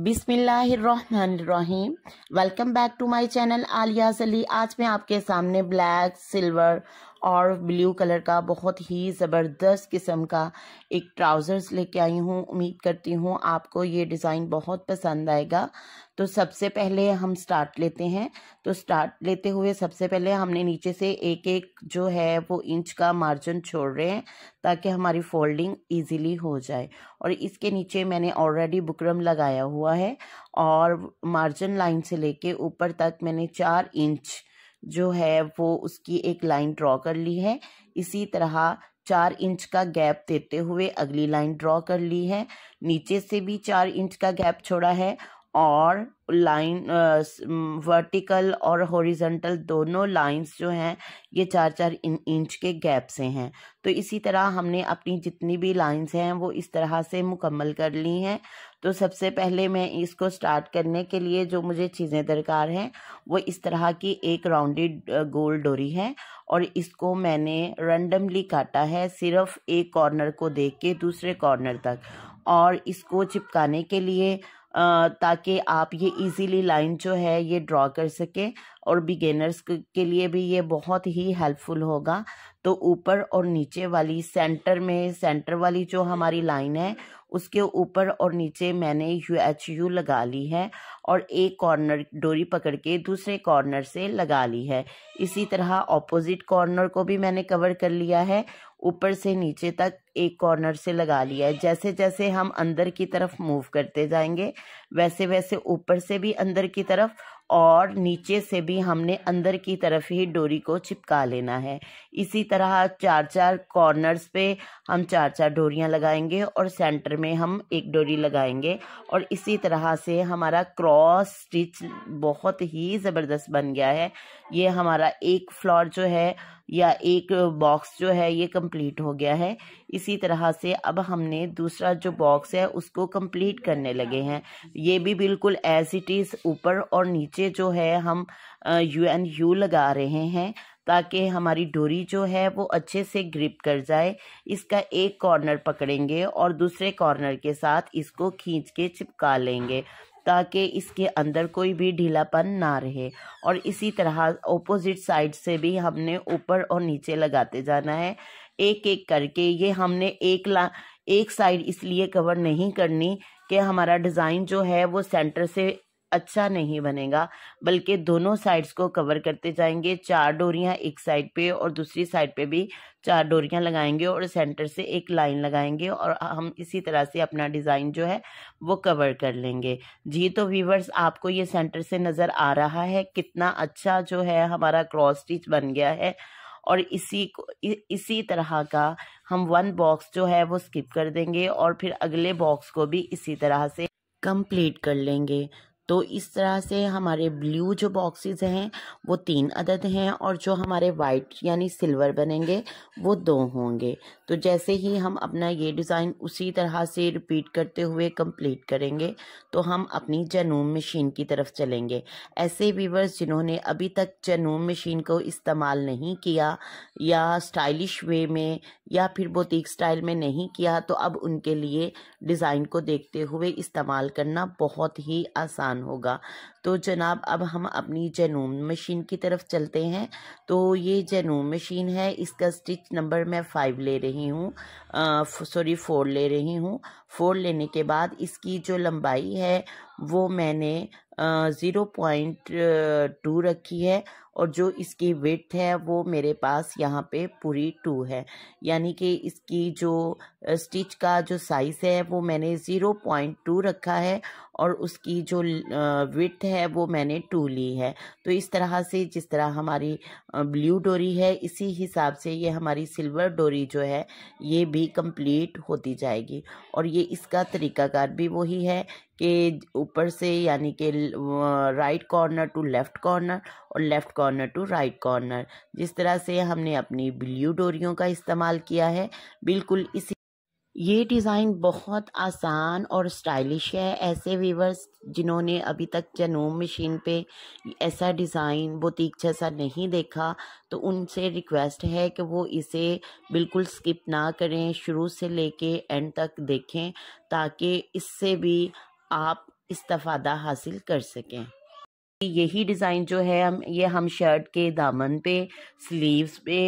बिस्मिल्लाम welcome back to my channel Aliya सली आज मैं आपके सामने ब्लैक सिल्वर और ब्लू कलर का बहुत ही ज़बरदस्त किस्म का एक ट्राउज़र्स लेके आई हूँ उम्मीद करती हूँ आपको ये डिज़ाइन बहुत पसंद आएगा तो सबसे पहले हम स्टार्ट लेते हैं तो स्टार्ट लेते हुए सबसे पहले हमने नीचे से एक एक जो है वो इंच का मार्जिन छोड़ रहे हैं ताकि हमारी फोल्डिंग इजीली हो जाए और इसके नीचे मैंने ऑलरेडी बुकरम लगाया हुआ है और मार्जिन लाइन से लेके ऊपर तक मैंने चार इंच जो है वो उसकी एक लाइन ड्रॉ कर ली है इसी तरह चार इंच का गैप देते हुए अगली लाइन ड्रॉ कर ली है नीचे से भी चार इंच का गैप छोड़ा है और लाइन वर्टिकल और हॉरिजेंटल दोनों लाइंस जो हैं ये चार चार इन, इंच के गैप से हैं तो इसी तरह हमने अपनी जितनी भी लाइंस हैं वो इस तरह से मुकम्मल कर ली हैं तो सबसे पहले मैं इसको स्टार्ट करने के लिए जो मुझे चीज़ें दरकार हैं वो इस तरह की एक राउंडेड गोल डोरी है और इसको मैंने रेंडमली काटा है सिर्फ एक कॉर्नर को देख के दूसरे कॉर्नर तक और इसको चिपकाने के लिए ताकि आप ये इजीली लाइन जो है ये ड्रॉ कर सकें और बिगेनर्स के लिए भी ये बहुत ही हेल्पफुल होगा तो ऊपर और नीचे वाली सेंटर में सेंटर वाली जो हमारी लाइन है उसके ऊपर और नीचे मैंने यू एच यू लगा ली है और एक कॉर्नर डोरी पकड़ के दूसरे कॉर्नर से लगा ली है इसी तरह ऑपोजिट कॉर्नर को भी मैंने कवर कर लिया है ऊपर से नीचे तक एक कॉर्नर से लगा लिया है जैसे जैसे हम अंदर की तरफ मूव करते जाएंगे वैसे वैसे ऊपर से भी अंदर की तरफ और नीचे से भी हमने अंदर की तरफ ही डोरी को चिपका लेना है इसी तरह चार चार कॉर्नर्स पे हम चार चार डोरियां लगाएंगे और सेंटर में हम एक डोरी लगाएंगे और इसी तरह से हमारा क्रॉस स्टिच बहुत ही ज़बरदस्त बन गया है ये हमारा एक फ्लोर जो है या एक बॉक्स जो है ये कंप्लीट हो गया है इसी तरह से अब हमने दूसरा जो बॉक्स है उसको कंप्लीट करने लगे हैं ये भी बिल्कुल एज इट इज़ ऊपर और नीचे जो है हम यू एन यू लगा रहे हैं ताकि हमारी डोरी जो है वो अच्छे से ग्रिप कर जाए इसका एक कॉर्नर पकड़ेंगे और दूसरे कॉर्नर के साथ इसको खींच के चिपका लेंगे ताकि इसके अंदर कोई भी ढीलापन ना रहे और इसी तरह ऑपोजिट साइड से भी हमने ऊपर और नीचे लगाते जाना है एक एक करके ये हमने एक ला एक साइड इसलिए कवर नहीं करनी कि हमारा डिज़ाइन जो है वो सेंटर से अच्छा नहीं बनेगा बल्कि दोनों साइड्स को कवर करते जाएंगे चार डोरियां एक साइड पे और दूसरी साइड पे भी चार डोरियां लगाएंगे और सेंटर से एक लाइन लगाएंगे और हम इसी तरह से अपना डिज़ाइन जो है वो कवर कर लेंगे जी तो व्यूवर्स आपको ये सेंटर से नज़र आ रहा है कितना अच्छा जो है हमारा क्रॉस स्टिच बन गया है और इसी को इसी तरह का हम वन बॉक्स जो है वो स्किप कर देंगे और फिर अगले बॉक्स को भी इसी तरह से कंप्लीट कर लेंगे तो इस तरह से हमारे ब्लू जो बॉक्सेस हैं वो तीन अदद हैं और जो हमारे वाइट यानी सिल्वर बनेंगे वो दो होंगे तो जैसे ही हम अपना ये डिज़ाइन उसी तरह से रिपीट करते हुए कंप्लीट करेंगे तो हम अपनी जनूम मशीन की तरफ चलेंगे ऐसे व्यूवर्स जिन्होंने अभी तक जनूम मशीन को इस्तेमाल नहीं किया या स्टाइलिश वे में या फिर बोतीक स्टाइल में नहीं किया तो अब उनके लिए डिज़ाइन को देखते हुए इस्तेमाल करना बहुत ही आसान होगा तो जनाब अब हम अपनी जैनूम मशीन की तरफ चलते हैं तो ये जैनूम मशीन है इसका स्टिच नंबर मैं फाइव ले रही हूँ सॉरी फोर ले रही हूँ फोर लेने के बाद इसकी जो लंबाई है वो मैंने ज़ीरो पॉइंट टू रखी है और जो इसकी वेट है वो मेरे पास यहाँ पे पूरी टू है यानी कि इसकी जो स्टिच का जो साइज़ है वो मैंने ज़ीरो पॉइंट टू रखा है और उसकी जो वेट है है वो मैंने टू ली है तो इस तरह से जिस तरह हमारी ब्लू डोरी है इसी हिसाब से ये हमारी सिल्वर डोरी जो है ये भी कंप्लीट होती जाएगी और ये इसका तरीकाकार भी वही है कि ऊपर से यानी कि right corner to left corner और left corner to right corner जिस तरह से हमने अपनी ब्लू डोरियों का इस्तेमाल किया है बिल्कुल इसी ये डिज़ाइन बहुत आसान और स्टाइलिश है ऐसे वीवर्स जिन्होंने अभी तक जनूम मशीन पे ऐसा डिज़ाइन बुटीक जैसा नहीं देखा तो उनसे रिक्वेस्ट है कि वो इसे बिल्कुल स्किप ना करें शुरू से लेके एंड तक देखें ताकि इससे भी आप इस्तफ़ादा हासिल कर सकें यही डिज़ाइन जो है हम ये हम शर्ट के दामन पे स्लीव्स पे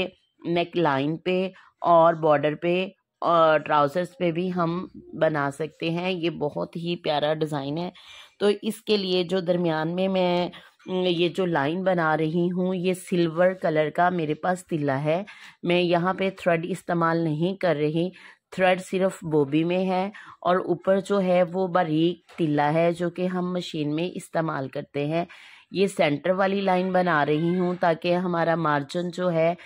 नेक लाइन पे और बॉर्डर पे और ट्राउज़र्स पे भी हम बना सकते हैं ये बहुत ही प्यारा डिज़ाइन है तो इसके लिए जो दरमियान में मैं ये जो लाइन बना रही हूँ ये सिल्वर कलर का मेरे पास तिल्ला है मैं यहाँ पे थ्रेड इस्तेमाल नहीं कर रही थ्रेड सिर्फ बोबी में है और ऊपर जो है वो बारीक तिल्ला है जो कि हम मशीन में इस्तेमाल करते हैं ये सेंटर वाली लाइन बना रही हूँ ताकि हमारा मार्जिन जो है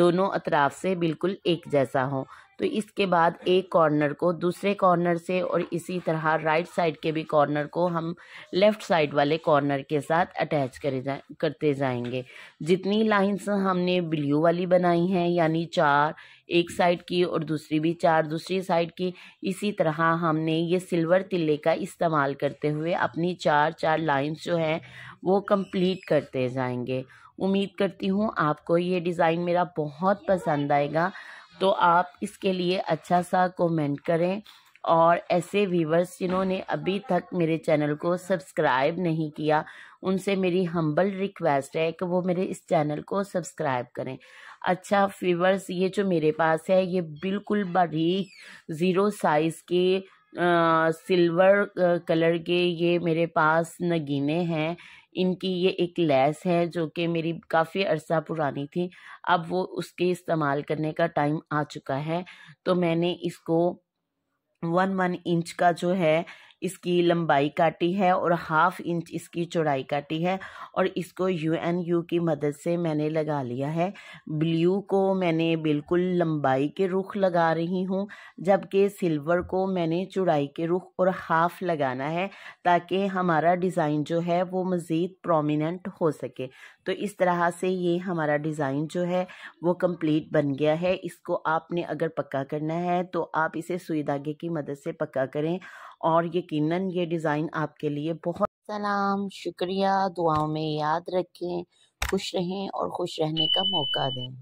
दोनों अतराफ से बिल्कुल एक जैसा हो तो इसके बाद एक कॉर्नर को दूसरे कॉर्नर से और इसी तरह राइट साइड के भी कॉर्नर को हम लेफ़्ट साइड वाले कॉर्नर के साथ अटैच करे जा करते जाएंगे जितनी लाइंस हमने ब्लू वाली बनाई हैं यानी चार एक साइड की और दूसरी भी चार दूसरी साइड की इसी तरह हमने ये सिल्वर तिल्ले का इस्तेमाल करते हुए अपनी चार चार लाइन्स जो हैं वो कम्प्लीट करते जाएंगे उम्मीद करती हूँ आपको ये डिज़ाइन मेरा बहुत पसंद आएगा तो आप इसके लिए अच्छा सा कमेंट करें और ऐसे व्यूवर्स जिन्होंने अभी तक मेरे चैनल को सब्सक्राइब नहीं किया उनसे मेरी हम्बल रिक्वेस्ट है कि वो मेरे इस चैनल को सब्सक्राइब करें अच्छा व्यूवर्स ये जो मेरे पास है ये बिल्कुल बारीक ज़ीरो साइज़ के सिल्वर कलर के ये मेरे पास नगीने हैं इनकी ये एक लेस है जो कि मेरी काफ़ी अरसा पुरानी थी अब वो उसके इस्तेमाल करने का टाइम आ चुका है तो मैंने इसको वन वन इंच का जो है इसकी लंबाई काटी है और हाफ इंच इसकी चौड़ाई काटी है और इसको यू एन यू की मदद से मैंने लगा लिया है ब्लू को मैंने बिल्कुल लंबाई के रुख लगा रही हूँ जबकि सिल्वर को मैंने चौड़ाई के रुख और हाफ लगाना है ताकि हमारा डिज़ाइन जो है वो मज़ीद प्रोमिनेंट हो सके तो इस तरह से ये हमारा डिज़ाइन जो है वो कंप्लीट बन गया है इसको आपने अगर पक्का करना है तो आप इसे सुई धागे की मदद से पक्का करें और यकीनन ये डिज़ाइन आपके लिए बहुत सलाम शुक्रिया दुआओं में याद रखें खुश रहें और खुश रहने का मौका दें